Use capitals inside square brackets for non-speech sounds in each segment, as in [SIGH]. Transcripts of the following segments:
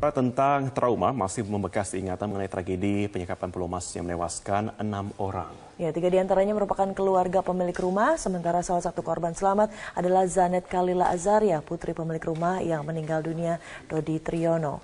Tentang trauma masih membekas ingatan mengenai tragedi penyekapan Pulau Mas yang menewaskan enam orang. Ya, tiga antaranya merupakan keluarga pemilik rumah, sementara salah satu korban selamat adalah Zanet Kalila Azaria, putri pemilik rumah yang meninggal dunia Dodi Triyono.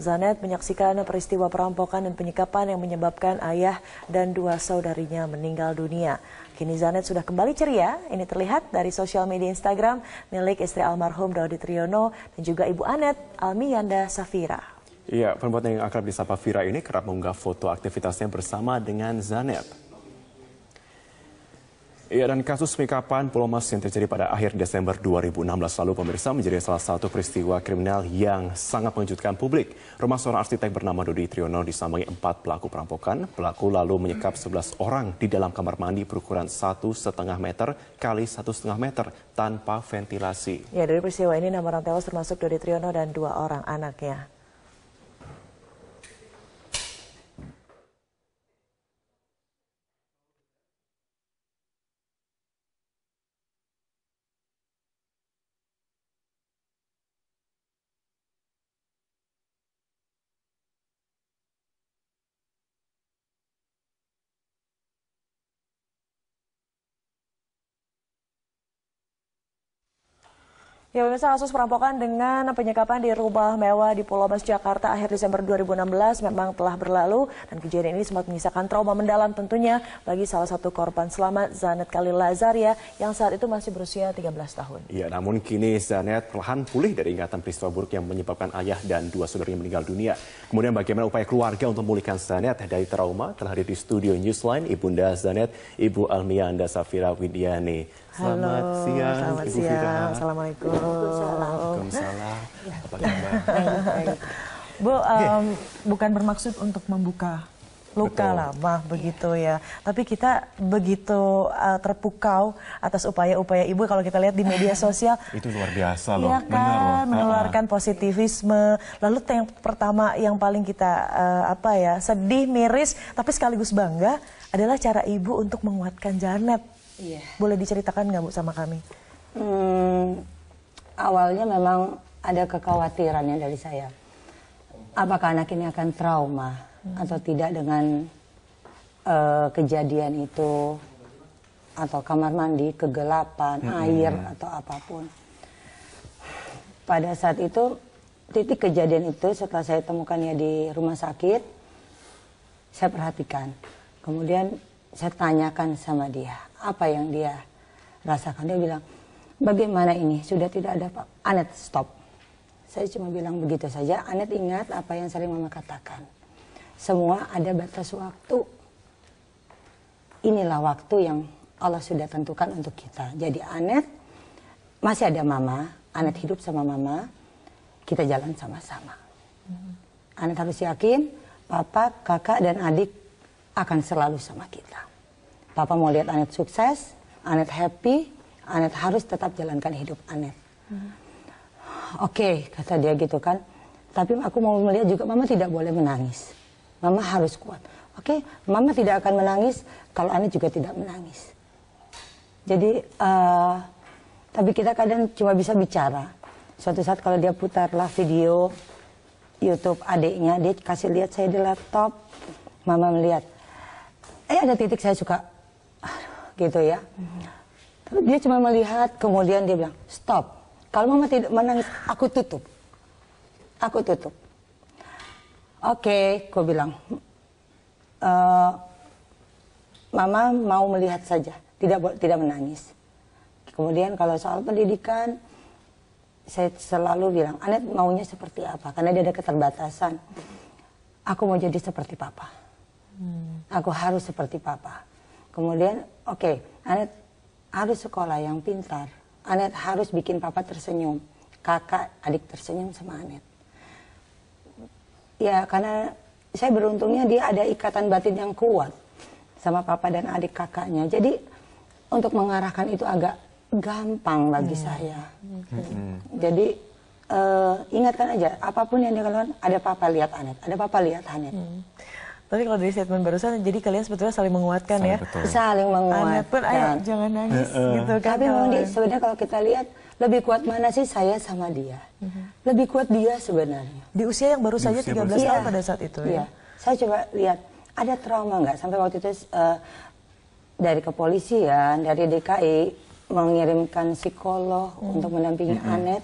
Zanet menyaksikan peristiwa perampokan dan penyekapan yang menyebabkan ayah dan dua saudarinya meninggal dunia. Kini Zanet sudah kembali ceria. Ini terlihat dari sosial media Instagram milik istri almarhum Dodi Triyono dan juga Ibu Anet Almiyanda Safira. Iya, perempuan yang akrab disapa Vira ini kerap mengunggah foto aktivitasnya bersama dengan Zanet. Iya dan kasus pemikapan Pulau Mas yang terjadi pada akhir Desember 2016 lalu pemirsa menjadi salah satu peristiwa kriminal yang sangat mengejutkan publik. Rumah seorang arsitek bernama Dodi Triono disambangi empat pelaku perampokan. Pelaku lalu menyekap 11 orang di dalam kamar mandi berukuran satu setengah meter kali satu setengah meter tanpa ventilasi. Ya dari peristiwa ini enam orang tewas termasuk Dodi Triono dan dua orang anaknya. Ya pemirsa kasus perampokan dengan penyekapan di rumah mewah di Pulau Mas Jakarta akhir Desember 2016 memang telah berlalu dan kejadian ini sempat menyisakan trauma mendalam tentunya bagi salah satu korban selamat Zanet Khalil Lazaria yang saat itu masih berusia 13 tahun. Ya namun kini Zanet perlahan pulih dari ingatan peristiwa buruk yang menyebabkan ayah dan dua saudaranya meninggal dunia. Kemudian bagaimana upaya keluarga untuk memulihkan Zanet dari trauma telah hadir di studio Newsline Ibunda Zanet, Ibu Almianda Safira Widiani. Selamat Halo, siang, selamat Ibu siang. Fira. Assalamualaikum. Waalaikumsalam. Apa kabar? Bu, um, yeah. bukan bermaksud untuk membuka luka Betul. lama begitu ya. Tapi kita begitu uh, terpukau atas upaya-upaya ibu kalau kita lihat di media [LAUGHS] sosial. Itu luar biasa loh. Ya kan, Benar menularkan uh positivisme. Lalu yang pertama yang paling kita uh, apa ya sedih, miris, tapi sekaligus bangga adalah cara ibu untuk menguatkan Janet Iya. Boleh diceritakan nggak Bu sama kami? Hmm, awalnya memang ada kekhawatirannya dari saya. Apakah anak ini akan trauma hmm. atau tidak dengan uh, kejadian itu atau kamar mandi kegelapan, hmm. air atau apapun. Pada saat itu titik kejadian itu setelah saya temukannya di rumah sakit, saya perhatikan. Kemudian saya tanyakan sama dia apa yang dia rasakan dia bilang bagaimana ini sudah tidak ada pak Anet stop saya cuma bilang begitu saja Anet ingat apa yang sering mama katakan semua ada batas waktu inilah waktu yang Allah sudah tentukan untuk kita jadi Anet masih ada mama Anet hidup sama mama kita jalan sama-sama hmm. Anet harus yakin papa kakak dan adik akan selalu sama kita. Papa mau lihat Anet sukses, Anet happy, Anet harus tetap jalankan hidup Anet. Hmm. Oke, okay, kata dia gitu kan. Tapi aku mau melihat juga Mama tidak boleh menangis. Mama harus kuat. Oke, okay, Mama tidak akan menangis kalau Anet juga tidak menangis. Jadi, uh, tapi kita kadang cuma bisa bicara. Suatu saat kalau dia putarlah video YouTube adiknya, dia kasih lihat saya di laptop. Mama melihat, eh ada titik saya suka gitu ya tapi dia cuma melihat kemudian dia bilang stop kalau mama tidak menangis aku tutup aku tutup oke okay, aku bilang e, mama mau melihat saja tidak tidak menangis kemudian kalau soal pendidikan saya selalu bilang Anet maunya seperti apa karena dia ada keterbatasan aku mau jadi seperti papa aku harus seperti papa kemudian oke okay, Anet harus sekolah yang pintar Anet harus bikin papa tersenyum kakak adik tersenyum sama Anet ya karena saya beruntungnya dia ada ikatan batin yang kuat sama papa dan adik kakaknya jadi untuk mengarahkan itu agak gampang bagi hmm. saya hmm. jadi uh, ingatkan aja apapun yang dia ada papa lihat Anet ada papa lihat Anet hmm. Tapi kalau dari statement barusan, jadi kalian sebetulnya saling menguatkan saling ya. Betul. Saling menguatkan. Anak pun, ayo jangan nangis uh, uh. gitu kan. Tapi memang di, sebenarnya kalau kita lihat, lebih kuat mana sih saya sama dia? Uh mhm. -huh. Lebih kuat dia sebenarnya. Di usia yang baru saja 13 tahun pada saat itu ya? ya. Saya coba lihat, ada trauma nggak? Sampai waktu itu uh, dari kepolisian, dari DKI, mengirimkan psikolog hmm. untuk mendampingi hmm. Anet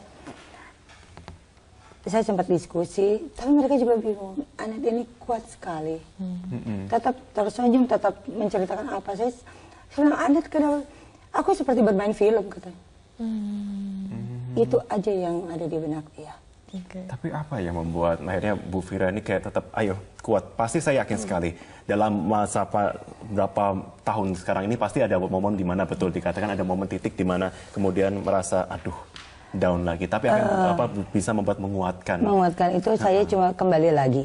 saya sempat diskusi, tapi mereka juga bingung. Anak ini kuat sekali. Hmm. Tetap tersenyum, tetap menceritakan apa. Saya, saya bilang, anak Aku seperti bermain film, katanya. Hmm. Itu aja yang ada di benak dia. Okay. Tapi apa yang membuat akhirnya Bu Fira ini kayak tetap, ayo kuat. Pasti saya yakin hmm. sekali dalam masa berapa tahun sekarang ini pasti ada momen di mana betul dikatakan ada momen titik di mana kemudian merasa, aduh down lagi, tapi akan uh, apa bisa membuat menguatkan. Menguatkan itu saya uh -huh. cuma kembali lagi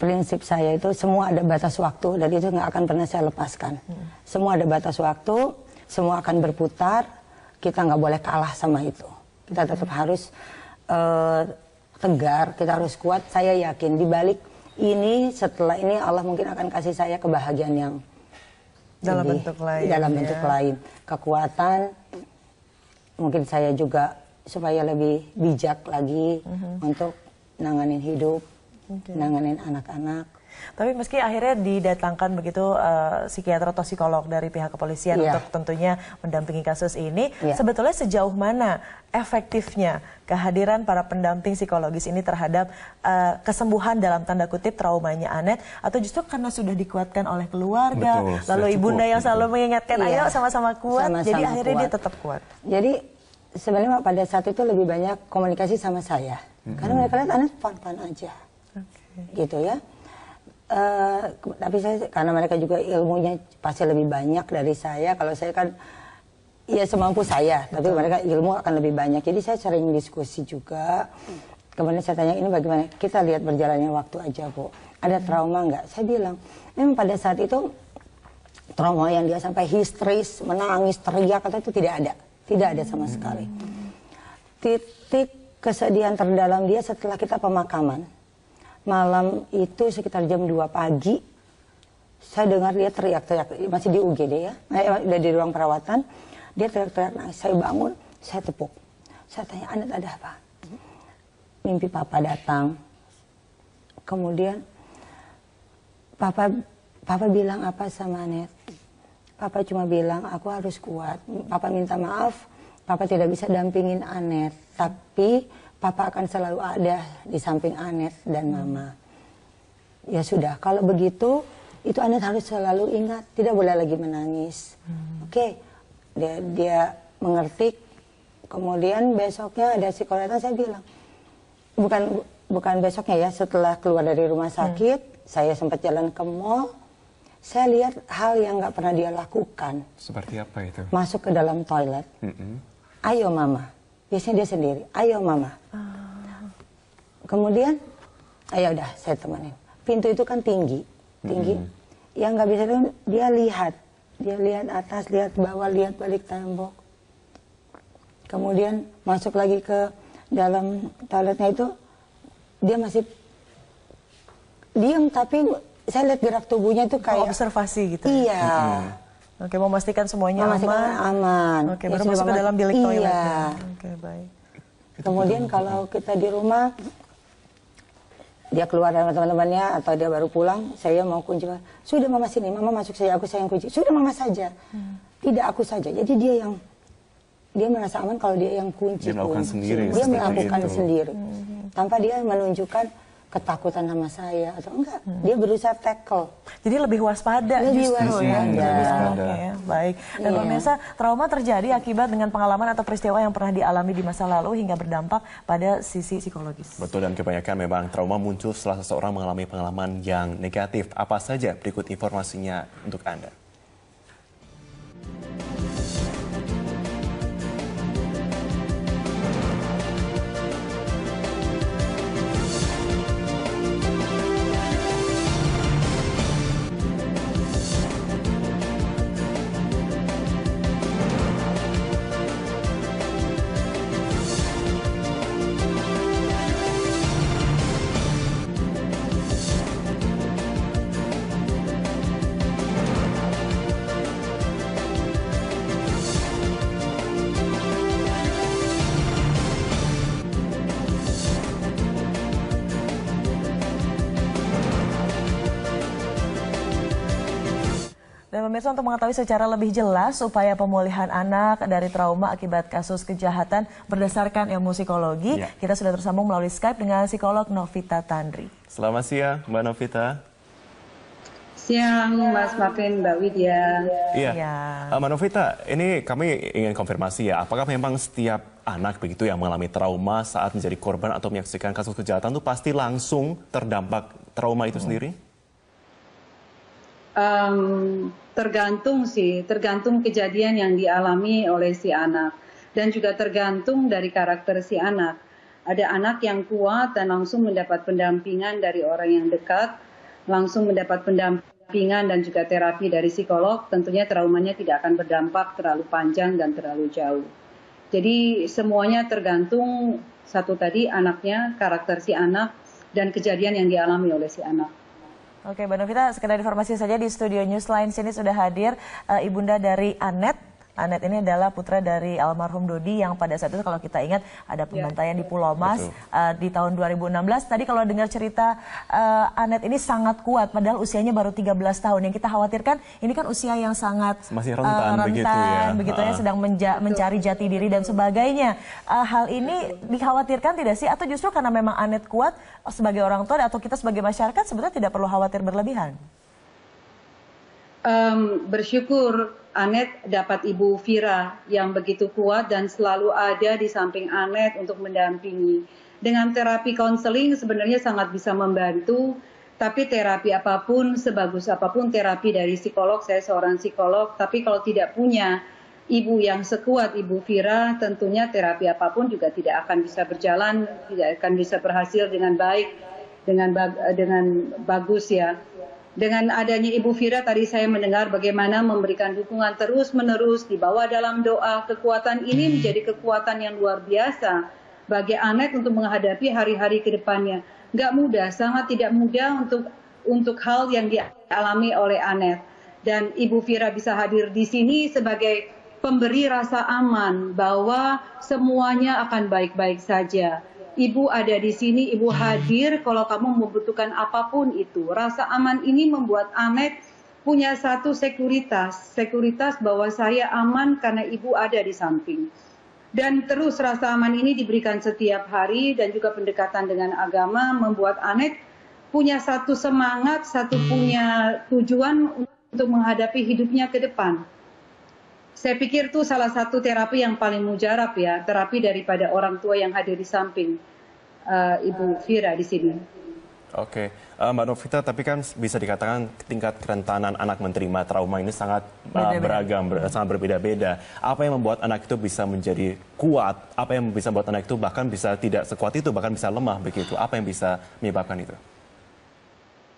prinsip saya itu semua ada batas waktu dan itu nggak akan pernah saya lepaskan. Hmm. Semua ada batas waktu, semua akan berputar, kita nggak boleh kalah sama itu. Kita tetap hmm. harus uh, tegar, kita harus kuat. Saya yakin di balik ini setelah ini Allah mungkin akan kasih saya kebahagiaan yang dalam lebih, bentuk lain. Dalam ya. bentuk lain, kekuatan. Mungkin saya juga supaya lebih bijak lagi mm-hmm. untuk nanganin hidup, okay. nanganin anak-anak. Tapi meski akhirnya didatangkan begitu uh, psikiater atau psikolog dari pihak kepolisian yeah. untuk tentunya mendampingi kasus ini, yeah. sebetulnya sejauh mana efektifnya kehadiran para pendamping psikologis ini terhadap uh, kesembuhan dalam tanda kutip traumanya Anet atau justru karena sudah dikuatkan oleh keluarga, Betul, lalu ibunda yang selalu mengingatkan, yeah. ayo sama-sama kuat, sama -sama jadi akhirnya kuat. dia tetap kuat. Jadi sebenarnya pada saat itu lebih banyak komunikasi sama saya hmm karena mereka lihat anak pan-pan aja okay. gitu ya uh, tapi saya karena mereka juga ilmunya pasti lebih banyak dari saya kalau saya kan ya semampu saya Betul. tapi mereka ilmu akan lebih banyak jadi saya sering diskusi juga kemudian saya tanya ini bagaimana kita lihat berjalannya waktu aja bu ada trauma nggak saya bilang memang pada saat itu trauma yang dia sampai histeris menangis teriak atau itu tidak ada tidak ada sama sekali. Titik kesedihan terdalam dia setelah kita pemakaman. Malam itu sekitar jam 2 pagi, saya dengar dia teriak-teriak, masih di UGD ya, eh, di ruang perawatan. Dia teriak-teriak, nah, saya bangun, saya tepuk. Saya tanya, anet ada apa? Mimpi papa datang. Kemudian, papa papa bilang apa sama Anet? Papa cuma bilang aku harus kuat. Papa minta maaf, Papa tidak bisa dampingin Anet, tapi Papa akan selalu ada di samping Anet dan Mama. Ya sudah, kalau begitu itu Anet harus selalu ingat, tidak boleh lagi menangis. Hmm. Oke, okay. dia dia mengerti. Kemudian besoknya ada psikoterapeuta saya bilang, bukan bukan besoknya ya, setelah keluar dari rumah hmm. sakit, hmm. saya sempat jalan ke mall saya lihat hal yang nggak pernah dia lakukan. Seperti apa itu? Masuk ke dalam toilet. Mm -hmm. Ayo mama. Biasanya dia sendiri. Ayo mama. Oh. Kemudian, ayo udah saya temenin. Pintu itu kan tinggi, tinggi. Mm -hmm. Yang nggak bisa dia lihat, dia lihat atas, lihat bawah, lihat balik tembok. Kemudian masuk lagi ke dalam toiletnya itu dia masih diam tapi saya lihat gerak tubuhnya itu oh, kayak oh, observasi gitu. Ya? Iya. Hmm. Oke, memastikan semuanya memastikan aman. aman. Oke, ya, baru masuk ke dalam bilik iya. toilet. Iya. Oke, baik. Kemudian kalau kita di rumah dia keluar dengan teman-temannya atau dia baru pulang, saya mau kunci. Sudah mama sini, mama masuk saja, aku saya yang kunci. Sudah mama saja. Hmm. Tidak aku saja. Jadi dia yang dia merasa aman kalau dia yang kunci. Dia melakukan kunci. sendiri. Dia melakukan itu. sendiri. Hmm. Tanpa dia menunjukkan ketakutan sama saya atau enggak hmm. dia berusaha tackle jadi lebih waspada lebih justru ya? waspada. ya lebih waspada. Okay, baik dan yeah. pemirsa trauma terjadi akibat dengan pengalaman atau peristiwa yang pernah dialami di masa lalu hingga berdampak pada sisi psikologis betul dan kebanyakan memang trauma muncul setelah seseorang mengalami pengalaman yang negatif apa saja berikut informasinya untuk anda Pemirsa untuk mengetahui secara lebih jelas upaya pemulihan anak dari trauma akibat kasus kejahatan berdasarkan ilmu psikologi, ya. kita sudah tersambung melalui Skype dengan psikolog Novita Tandri. Selamat siang Mbak Novita. Siang Mas Martin, Mbak Widya. Iya. Ya. Mbak Novita, ini kami ingin konfirmasi ya, apakah memang setiap anak begitu yang mengalami trauma saat menjadi korban atau menyaksikan kasus kejahatan itu pasti langsung terdampak trauma itu hmm. sendiri? um, tergantung sih, tergantung kejadian yang dialami oleh si anak dan juga tergantung dari karakter si anak. Ada anak yang kuat dan langsung mendapat pendampingan dari orang yang dekat, langsung mendapat pendampingan dan juga terapi dari psikolog, tentunya traumanya tidak akan berdampak terlalu panjang dan terlalu jauh. Jadi semuanya tergantung satu tadi anaknya, karakter si anak, dan kejadian yang dialami oleh si anak. Oke, Mbak Novita, sekedar informasi saja di studio Newsline sini sudah hadir uh, Ibunda dari Anet Anet ini adalah putra dari almarhum Dodi yang pada saat itu kalau kita ingat ada ya. pembantaian di Pulau Mas uh, di tahun 2016. Tadi kalau dengar cerita uh, Anet ini sangat kuat padahal usianya baru 13 tahun. Yang kita khawatirkan ini kan usia yang sangat masih rentan, uh, rentan begitu ya. Begitu ya sedang menja mencari jati diri dan sebagainya. Uh, hal ini dikhawatirkan tidak sih atau justru karena memang Anet kuat sebagai orang tua atau kita sebagai masyarakat sebetulnya tidak perlu khawatir berlebihan? Um, bersyukur Anet dapat Ibu Vira yang begitu kuat dan selalu ada di samping Anet untuk mendampingi. Dengan terapi konseling sebenarnya sangat bisa membantu, tapi terapi apapun, sebagus apapun terapi dari psikolog, saya seorang psikolog, tapi kalau tidak punya ibu yang sekuat Ibu Vira, tentunya terapi apapun juga tidak akan bisa berjalan, tidak akan bisa berhasil dengan baik, dengan, dengan bagus ya. Dengan adanya Ibu Fira tadi saya mendengar bagaimana memberikan dukungan terus-menerus di bawah dalam doa. Kekuatan ini hmm. menjadi kekuatan yang luar biasa bagi Anet untuk menghadapi hari-hari ke depannya. Nggak mudah, sangat tidak mudah untuk untuk hal yang dialami oleh Anet. Dan Ibu Fira bisa hadir di sini sebagai pemberi rasa aman bahwa semuanya akan baik-baik saja. Ibu ada di sini, Ibu hmm. hadir kalau kamu membutuhkan apapun itu. Rasa aman ini membuat Amek punya satu sekuritas, sekuritas bahwa saya aman karena Ibu ada di samping. Dan terus rasa aman ini diberikan setiap hari dan juga pendekatan dengan agama membuat Anet punya satu semangat, satu punya tujuan untuk menghadapi hidupnya ke depan. Saya pikir itu salah satu terapi yang paling mujarab ya, terapi daripada orang tua yang hadir di samping uh, Ibu ah. Fira di sini. Oke, okay. uh, eh, Mbak Novita, tapi kan bisa dikatakan tingkat kerentanan anak menerima trauma ini sangat uh, eh, Beda -beda. beragam, ber, sangat berbeda-beda. Apa yang membuat anak itu bisa menjadi kuat? Apa yang bisa membuat anak itu bahkan bisa tidak sekuat itu, bahkan bisa lemah begitu? Apa yang bisa menyebabkan itu?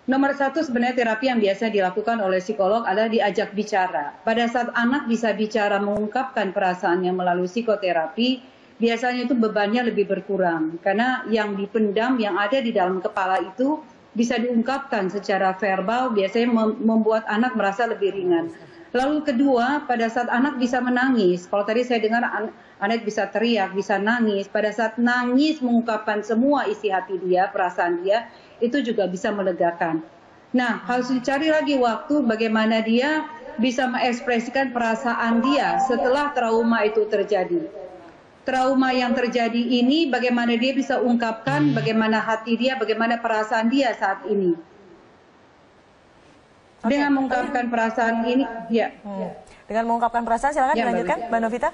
Nomor satu sebenarnya terapi yang biasa dilakukan oleh psikolog adalah diajak bicara. Pada saat anak bisa bicara mengungkapkan perasaannya melalui psikoterapi, biasanya itu bebannya lebih berkurang. Karena yang dipendam, yang ada di dalam kepala itu bisa diungkapkan secara verbal, biasanya membuat anak merasa lebih ringan. Lalu kedua, pada saat anak bisa menangis, kalau tadi saya dengar an anak bisa teriak, bisa nangis, pada saat nangis mengungkapkan semua isi hati dia, perasaan dia, itu juga bisa melegakan. Nah, harus dicari lagi waktu bagaimana dia bisa mengekspresikan perasaan dia setelah trauma itu terjadi. Trauma yang terjadi ini bagaimana dia bisa ungkapkan hmm. bagaimana hati dia, bagaimana perasaan dia saat ini. Dengan mengungkapkan perasaan ini, ya. Hmm. Dengan mengungkapkan perasaan, silakan ya, dilanjutkan, Mbak Novita.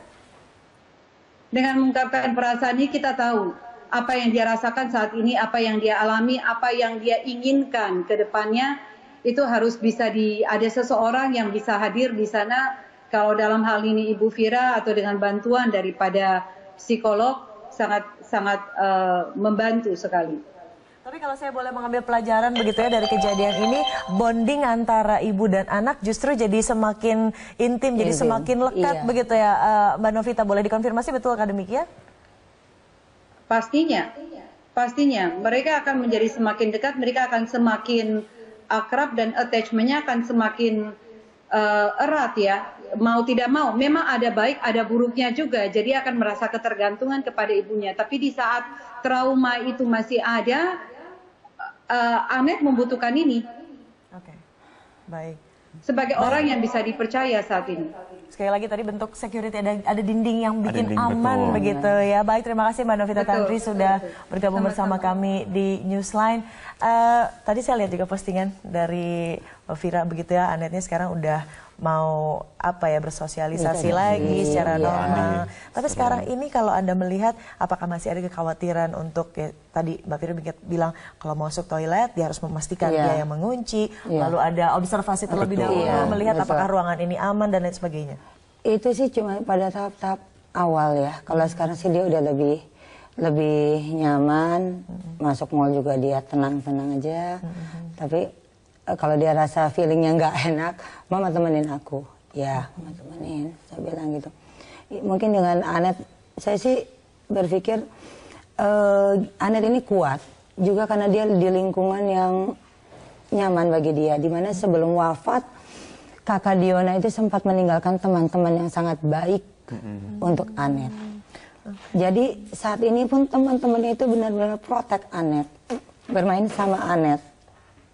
Dengan mengungkapkan perasaan ini kita tahu apa yang dia rasakan saat ini, apa yang dia alami, apa yang dia inginkan ke depannya itu harus bisa di ada seseorang yang bisa hadir di sana kalau dalam hal ini Ibu Vira atau dengan bantuan daripada psikolog sangat sangat uh, membantu sekali. Tapi kalau saya boleh mengambil pelajaran begitu ya dari kejadian ini, bonding antara ibu dan anak justru jadi semakin intim, intim. jadi semakin lekat iya. begitu ya, uh, Mbak Novita boleh dikonfirmasi betul akademik ya? Pastinya, pastinya mereka akan menjadi semakin dekat, mereka akan semakin akrab dan attachmentnya akan semakin uh, erat ya. Mau tidak mau, memang ada baik, ada buruknya juga. Jadi akan merasa ketergantungan kepada ibunya. Tapi di saat trauma itu masih ada, uh, Ahmed membutuhkan ini. Oke, okay. baik. Sebagai baik. orang yang bisa dipercaya saat ini sekali lagi tadi bentuk security ada ada dinding yang bikin dinding, aman betul. begitu ya. Baik, terima kasih Mbak Novita betul, Tantri sudah betul. bergabung Sama -sama. bersama kami di Newsline. Uh, tadi saya lihat juga postingan dari Vira begitu ya, Anetnya sekarang udah mau apa ya bersosialisasi Bisa lagi iya. secara iya. normal. Iya. Tapi sekarang ini kalau Anda melihat apakah masih ada kekhawatiran untuk ya, tadi Mbak Fira bilang kalau mau masuk toilet dia harus memastikan yeah. dia yang mengunci, lalu ada observasi terlebih Betul. dahulu melihat Betul. apakah ruangan ini aman dan lain sebagainya. Itu sih cuma pada tahap-tahap awal ya. Kalau hmm. sekarang sih dia udah lebih lebih nyaman, -hmm. masuk mall juga dia tenang-tenang aja. -hmm. Tapi Eh, kalau dia rasa feelingnya nggak enak, mama temenin aku. Ya, mama temenin. Saya bilang gitu. Mungkin dengan Anet, saya sih berpikir uh, Anet ini kuat juga karena dia di lingkungan yang nyaman bagi dia. Dimana sebelum wafat, kakak Diona itu sempat meninggalkan teman-teman yang sangat baik mm -hmm. untuk Anet. Jadi saat ini pun teman-temannya itu benar-benar protek Anet, bermain sama Anet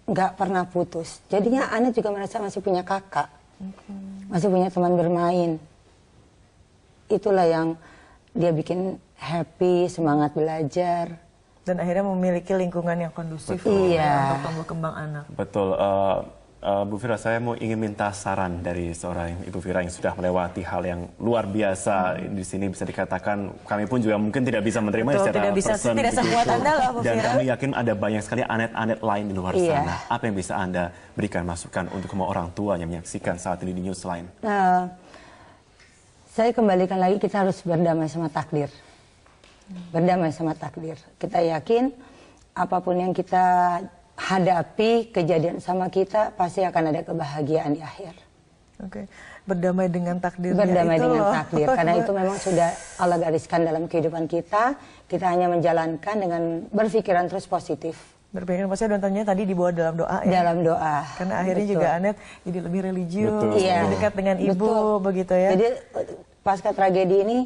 nggak pernah putus. Jadinya Ana juga merasa masih punya kakak, masih punya teman bermain. Itulah yang dia bikin happy, semangat belajar. Dan akhirnya memiliki lingkungan yang kondusif Betul. Iya. untuk tumbuh kembang anak. Betul. Uh, uh, Bu Fira, saya mau ingin minta saran dari seorang Ibu Fira yang sudah melewati hal yang luar biasa di sini bisa dikatakan kami pun juga mungkin tidak bisa menerima Betul, secara tidak bisa, person, tidak sekuat gitu. Anda lah, Bu dan Dan kami yakin ada banyak sekali anet-anet lain di luar iya. sana. Apa yang bisa Anda berikan masukan untuk semua orang tua yang menyaksikan saat ini di Newsline? Uh, eh, saya kembalikan lagi kita harus berdamai sama takdir. Berdamai sama takdir. Kita yakin apapun yang kita hadapi kejadian sama kita pasti akan ada kebahagiaan di akhir. Oke. Okay. Berdamai dengan takdir. Berdamai itu dengan loh. takdir karena [LAUGHS] itu memang sudah Allah gariskan dalam kehidupan kita. Kita hanya menjalankan dengan berpikiran terus positif. Berpikiran positif dan tentunya tadi dibawa dalam doa ya. Dalam doa. Karena akhirnya Betul. juga Anet jadi lebih religius, Betul. Iya. lebih dekat dengan ibu begitu ya. Jadi eh, pasca tragedi ini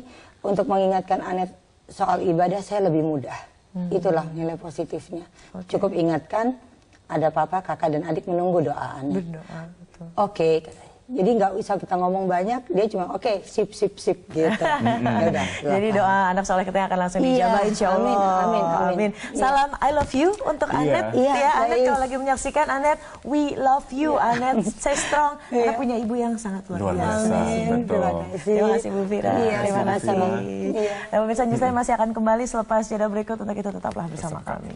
untuk mengingatkan Anet soal ibadah saya lebih mudah. Hmm. Itulah nilai positifnya. Okay. Cukup ingatkan ada papa, kakak dan adik menunggu doaan. Berdoa. Oke, okay, jadi nggak usah kita ngomong banyak dia cuma oke okay, sip sip sip gitu [LAUGHS] Yaudah, jadi doa anak soleh kita akan langsung dijabah iya, amin, amin, amin. amin. Iya. salam I love you untuk yeah. Anet yeah, ya Anet kalau lagi menyaksikan Anet we love you yeah. Anet stay strong [LAUGHS] yeah. Anet punya ibu yang sangat luar biasa terima kasih terima kasih Bu Fira iya, terima kasih iya. dan pemirsa News masih akan kembali selepas jeda berikut untuk itu tetaplah bersama kami